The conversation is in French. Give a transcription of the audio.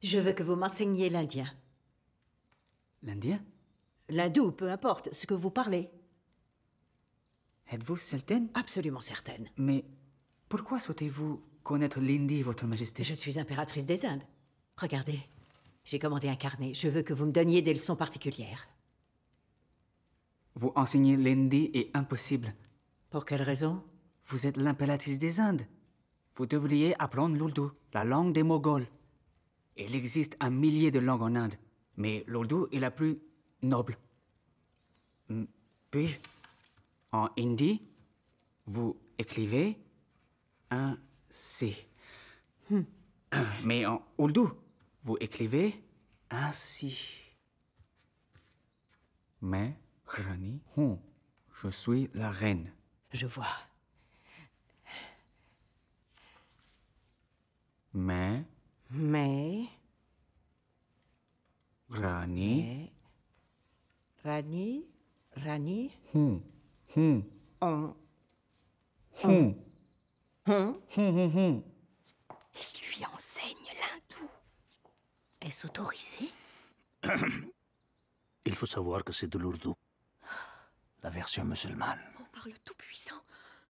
Je veux que vous m'enseigniez l'indien. L'indien L'hindou, peu importe, ce que vous parlez. Êtes-vous certaine Absolument certaine. Mais pourquoi souhaitez-vous connaître l'hindi, Votre Majesté Je suis impératrice des Indes. Regardez, j'ai commandé un carnet. Je veux que vous me donniez des leçons particulières. Vous enseignez l'indi est impossible. Pour quelle raison Vous êtes l'impératrice des Indes. Vous devriez apprendre l'uldou, la langue des Moghols. Il existe un millier de langues en Inde, mais l'ourdou est la plus noble. Puis, en hindi, vous écrivez hmm. ainsi. Mais en ourdou, vous écrivez ainsi. Mais, Rani, je suis la reine. Je vois. Eh, Rani. Rani. Rani. Hmm. Hmm. Hum. Hmm. hum. Hum. hum, Hum. Hum. Hum. Hum. Il lui enseigne l'hindou. Est-ce autorisé Il faut savoir que c'est de l'ourdou, la version musulmane. On parle tout puissant.